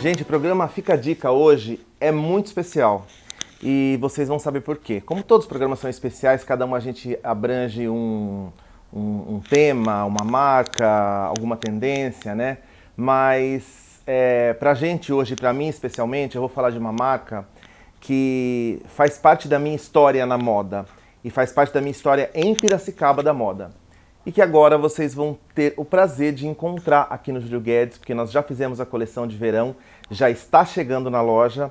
Gente, o programa Fica a Dica hoje é muito especial e vocês vão saber por quê. Como todos os programas são especiais, cada um a gente abrange um, um, um tema, uma marca, alguma tendência, né? Mas é, pra gente hoje, pra mim especialmente, eu vou falar de uma marca que faz parte da minha história na moda e faz parte da minha história em Piracicaba da moda e que agora vocês vão ter o prazer de encontrar aqui no Júlio Guedes, porque nós já fizemos a coleção de verão, já está chegando na loja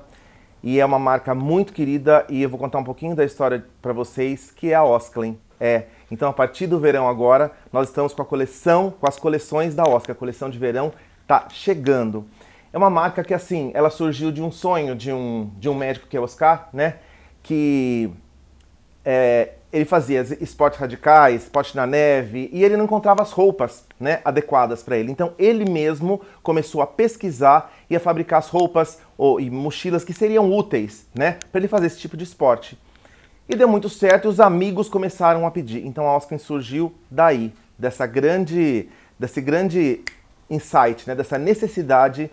e é uma marca muito querida e eu vou contar um pouquinho da história para vocês, que é a Osklin. É, então a partir do verão agora, nós estamos com a coleção, com as coleções da Oscar, a coleção de verão está chegando. É uma marca que assim, ela surgiu de um sonho de um, de um médico que é Oscar, né? Que é, ele fazia esportes radicais, esporte na neve, e ele não encontrava as roupas né, adequadas para ele. Então ele mesmo começou a pesquisar e a fabricar as roupas ou, e mochilas que seriam úteis né, para ele fazer esse tipo de esporte. E deu muito certo e os amigos começaram a pedir. Então a Austin surgiu daí, dessa grande, desse grande insight, né, dessa necessidade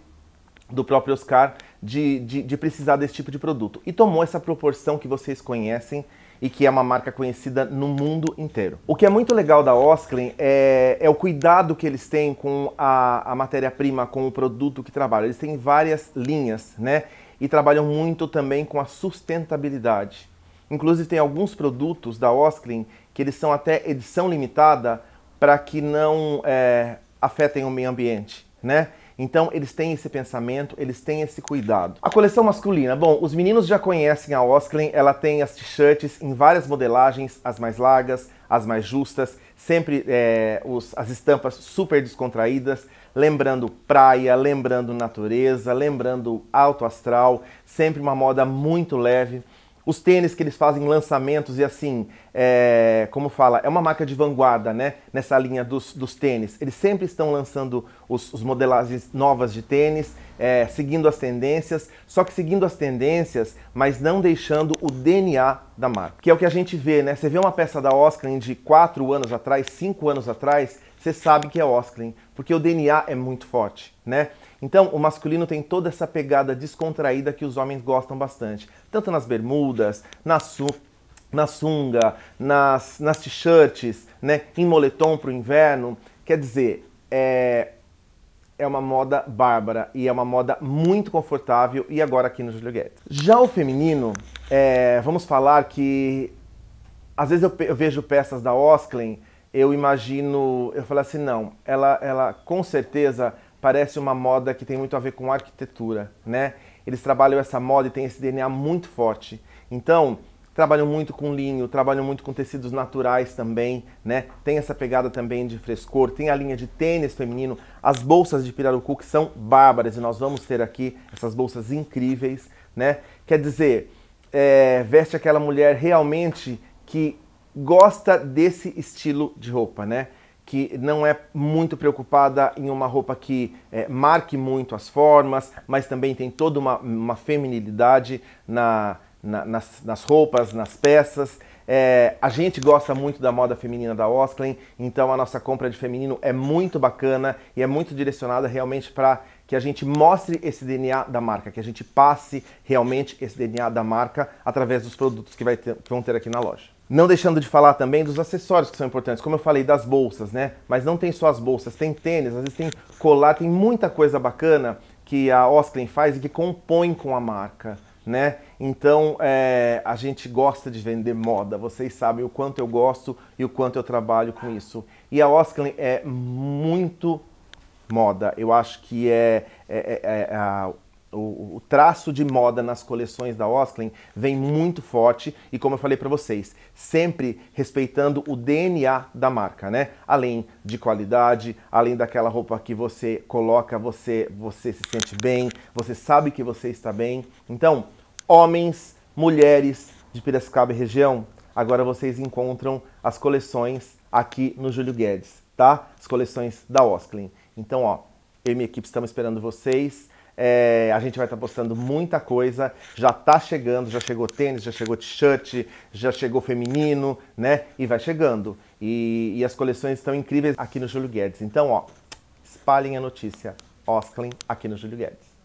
do próprio Oscar de, de, de precisar desse tipo de produto. E tomou essa proporção que vocês conhecem e que é uma marca conhecida no mundo inteiro. O que é muito legal da Osklin é, é o cuidado que eles têm com a, a matéria-prima, com o produto que trabalham. Eles têm várias linhas, né? E trabalham muito também com a sustentabilidade. Inclusive tem alguns produtos da Osklin que eles são até edição limitada para que não é, afetem o meio ambiente, né? Então eles têm esse pensamento, eles têm esse cuidado. A coleção masculina, bom, os meninos já conhecem a Osklen, ela tem as t-shirts em várias modelagens, as mais largas, as mais justas, sempre é, os, as estampas super descontraídas, lembrando praia, lembrando natureza, lembrando alto astral, sempre uma moda muito leve os tênis que eles fazem lançamentos e assim, é, como fala, é uma marca de vanguarda, né? Nessa linha dos, dos tênis. Eles sempre estão lançando os, os modelagens novas de tênis, é, seguindo as tendências, só que seguindo as tendências, mas não deixando o DNA da marca. Que é o que a gente vê, né? Você vê uma peça da Osklin de 4 anos atrás, 5 anos atrás, você sabe que é Osklin, porque o DNA é muito forte, né? Então, o masculino tem toda essa pegada descontraída que os homens gostam bastante. Tanto nas bermudas, na, su na sunga, nas, nas t-shirts, né? em moletom para o inverno. Quer dizer, é, é uma moda bárbara e é uma moda muito confortável e agora aqui no Júlio Guedes. Já o feminino, é, vamos falar que às vezes eu, eu vejo peças da Osklen, eu imagino, eu falo assim, não, ela, ela com certeza parece uma moda que tem muito a ver com arquitetura, né? Eles trabalham essa moda e tem esse DNA muito forte. Então, trabalham muito com linho, trabalham muito com tecidos naturais também, né? Tem essa pegada também de frescor, tem a linha de tênis feminino, as bolsas de pirarucu que são bárbaras e nós vamos ter aqui essas bolsas incríveis, né? Quer dizer, é, veste aquela mulher realmente que gosta desse estilo de roupa, né? que não é muito preocupada em uma roupa que é, marque muito as formas, mas também tem toda uma, uma feminilidade na, na, nas, nas, roupas, nas peças. É, a gente gosta muito da moda feminina da Osklen, então a nossa compra de feminino é muito bacana e é muito direcionada realmente para que a gente mostre esse DNA da marca, que a gente passe realmente esse DNA da marca através dos produtos que, vai ter, que vão ter aqui na loja. Não deixando de falar também dos acessórios que são importantes, como eu falei das bolsas, né? Mas não tem só as bolsas, tem tênis, às vezes tem colar, tem muita coisa bacana que a Osklin faz e que compõe com a marca, né? Então é, a gente gosta de vender moda, vocês sabem o quanto eu gosto e o quanto eu trabalho com isso. E a Osklin é muito moda, eu acho que é, é, é, é a o, o, traço de moda nas coleções da Osklen vem muito forte e como eu falei para vocês, sempre respeitando o DNA da marca, né? Além de qualidade, além daquela roupa que você coloca, você você se sente bem, você sabe que você está bem. Então, homens, mulheres de Piracicaba e região, agora vocês encontram as coleções aqui no Júlio Guedes, tá? As coleções da Osklen. Então, ó, eu e minha equipe estamos esperando vocês é, a gente vai estar tá postando muita coisa. Já está chegando, já chegou tênis, já chegou t-shirt, já chegou feminino, né? E vai chegando. E, e, as coleções estão incríveis aqui no Júlio Guedes. Então, ó, espalhem a notícia. Osklin aqui no Júlio Guedes.